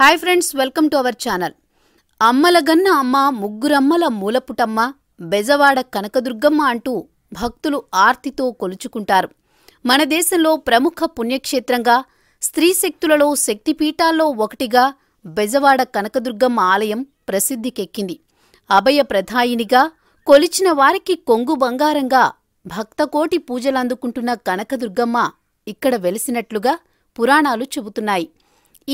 hi friends welcome to our channel అమ్మలగన్న అమ్మ ముగ్గురమ్మల మూలపుటమ్మ బెజవాడ కనకదుర్గమ్మ అంటూ భక్తులు ఆర్తితో కొలుచుకుంటారు మన దేశంలో ప్రముఖ పుణ్యక్షేత్రంగా స్త్రీ శక్తులలో శక్తిపీఠాల్లో ఒకటిగా బెజవాడ కనకదుర్గమ్మ ఆలయం ప్రసిద్ధికెక్కింది అభయ ప్రధాయినిగా కొలిచిన వారికి కొంగు బంగారంగా భక్తకోటి పూజలందుకుంటున్న కనకదుర్గమ్మ ఇక్కడ వెలిసినట్లుగా పురాణాలు చెబుతున్నాయి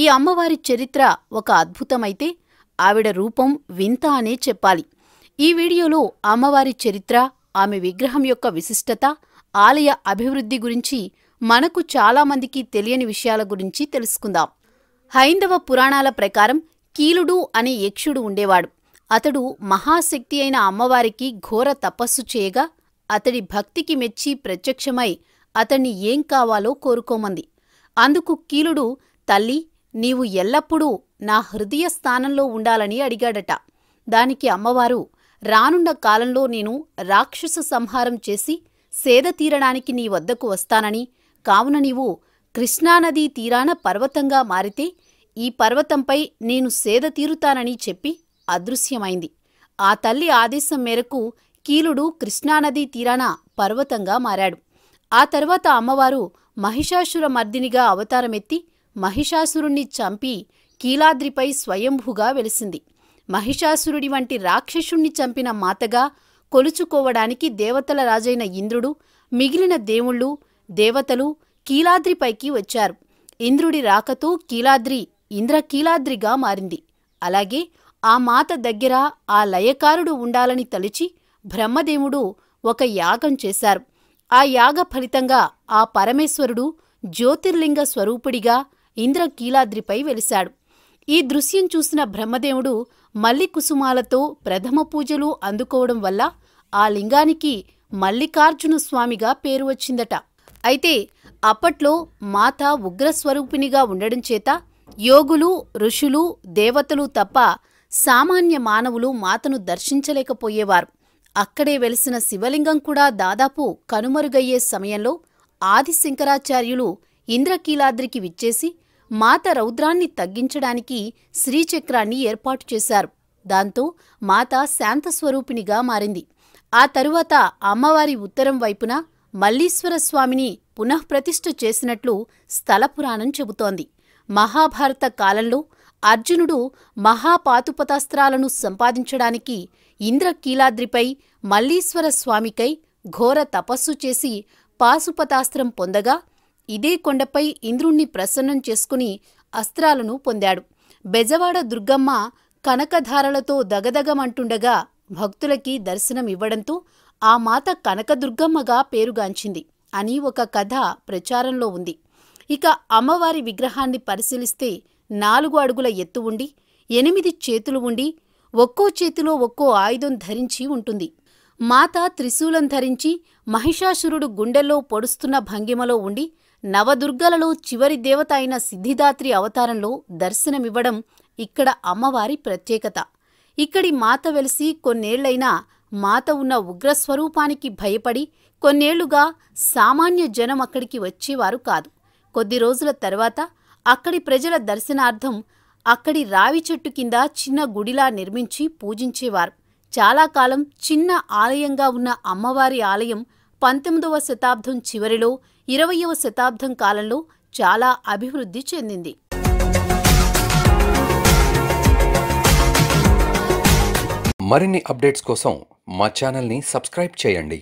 ఈ అమ్మవారి చరిత్ర ఒక అద్భుతమైతే ఆవిడ రూపం వింత అనే చెప్పాలి ఈ వీడియోలో అమ్మవారి చరిత్ర ఆమె విగ్రహం యొక్క విశిష్టత ఆలయ అభివృద్ధి గురించి మనకు చాలామందికి తెలియని విషయాల గురించి తెలుసుకుందాం హైందవ పురాణాల ప్రకారం కీలుడు అనే యక్షుడు ఉండేవాడు అతడు మహాశక్తి అయిన అమ్మవారికి ఘోర తపస్సు చేయగా అతడి భక్తికి మెచ్చి ప్రత్యక్షమై అతణ్ణి ఏం కావాలో కోరుకోమంది అందుకు కీలుడు తల్లి నీవు ఎల్లప్పుడూ నా హృదయ స్థానంలో ఉండాలని అడిగాడట దానికి అమ్మవారు రానున్న కాలంలో నేను రాక్షస సంహారం చేసి సేద తీరడానికి నీ వద్దకు వస్తానని కావున నీవు కృష్ణానదీ తీరాన పర్వతంగా మారితే ఈ పర్వతంపై నేను సేద తీరుతానని చెప్పి అదృశ్యమైంది ఆ తల్లి ఆదేశం మేరకు కీలుడు కృష్ణానదీ తీరాన పర్వతంగా మారాడు ఆ తర్వాత అమ్మవారు మహిషాసుర మర్దినిగా అవతారమెత్తి మహిషాసురుణ్ణి చంపి కీలాద్రిపై స్వయంభుగా వెలిసింది మహిషాసురుడి వంటి రాక్షసుణ్ణి చంపిన మాతగా కొలుచుకోవడానికి దేవతల రాజైన ఇంద్రుడు మిగిలిన దేవుళ్ళు దేవతలు కీలాద్రిపైకి వచ్చారు ఇంద్రుడి రాకతో కీలాద్రి ఇంద్రకీలాద్రిగా మారింది అలాగే ఆ మాత దగ్గర ఆ లయకారుడు ఉండాలని తలిచి బ్రహ్మదేవుడు ఒక యాగం చేశారు ఆ యాగ ఫలితంగా ఆ పరమేశ్వరుడు జ్యోతిర్లింగ స్వరూపుడిగా ఇంద్రకీలాద్రిపై వెలిశాడు ఈ దృశ్యం చూసిన బ్రహ్మదేవుడు మల్లికుసుమాలతో ప్రథమ పూజలు అందుకోవడం వల్ల ఆ లింగానికి మల్లికార్జున స్వామిగా పేరు వచ్చిందట అయితే అప్పట్లో మాత ఉగ్రస్వరూపిణిగా ఉండడం చేత యోగులు ఋషులు దేవతలు తప్ప సామాన్య మానవులు మాతను దర్శించలేకపోయేవారు అక్కడే వెలిసిన శివలింగం కూడా దాదాపు కనుమరుగయ్యే సమయంలో ఆదిశంకరాచార్యులు ఇంద్రకీలాద్రికి విచ్చేసి మాత రౌద్రాన్ని తగ్గించడానికి శ్రీచక్రాన్ని ఏర్పాటు చేశారు దాంతో మాత శాంతస్వరూపిణిగా మారింది ఆ తరువాత అమ్మవారి ఉత్తరం వైపున మల్లీశ్వరస్వామిని పునఃప్రతిష్ఠ చేసినట్లు స్థలపురాణం చెబుతోంది మహాభారత కాలంలో అర్జునుడు మహాపాతుపతాస్త్రాలను సంపాదించడానికి ఇంద్రకీలాద్రిపై మల్లీశ్వరస్వామికై ఘోర తపస్సు చేసి పాశుపతాస్త్రం పొందగా ఇదే కొండపై ఇంద్రుణ్ణి ప్రసన్నం చేసుకుని అస్త్రాలను పొందాడు బెజవాడ దుర్గమ్మ కనకధారలతో దగదగమంటుండగా భక్తులకి దర్శనమివ్వడంతో ఆ మాత కనకదుర్గమ్మగా పేరుగాంచింది అని ఒక కథ ప్రచారంలో ఉంది ఇక అమ్మవారి విగ్రహాన్ని పరిశీలిస్తే నాలుగు అడుగుల ఎత్తు ఉండి ఎనిమిది చేతులు ఉండి ఒక్కో చేతిలో ఒక్కో ఆయుధం ధరించి ఉంటుంది మాత త్రిశూలం ధరించి మహిషాసురుడు గుండెల్లో పొడుస్తున్న భంగిమలో ఉండి నవదుర్గలలో చివరి దేవత అయిన సిద్ధిదాత్రి అవతారంలో దర్శనమివ్వడం ఇక్కడ అమ్మవారి ప్రత్యేకత ఇక్కడి మాత వెలిసి కొన్నేళ్లైనా మాత ఉన్న ఉగ్రస్వరూపానికి భయపడి కొన్నేళ్లుగా సామాన్య జనం అక్కడికి వచ్చేవారు కాదు కొద్ది రోజుల తర్వాత అక్కడి ప్రజల దర్శనార్థం అక్కడి రావి చెట్టు కింద చిన్న గుడిలా నిర్మించి పూజించేవారు చాలా కాలం చిన్న ఆలయంగా ఉన్న అమ్మవారి ఆలయం పంతొమ్మిదవ శతాబ్దం చివరిలో ఇరవయవ శతాబ్దం కాలంలో చాలా అభివృద్ధి చెందింది మరిన్ని అప్డేట్స్ కోసం మా ఛానల్ని సబ్స్క్రైబ్ చేయండి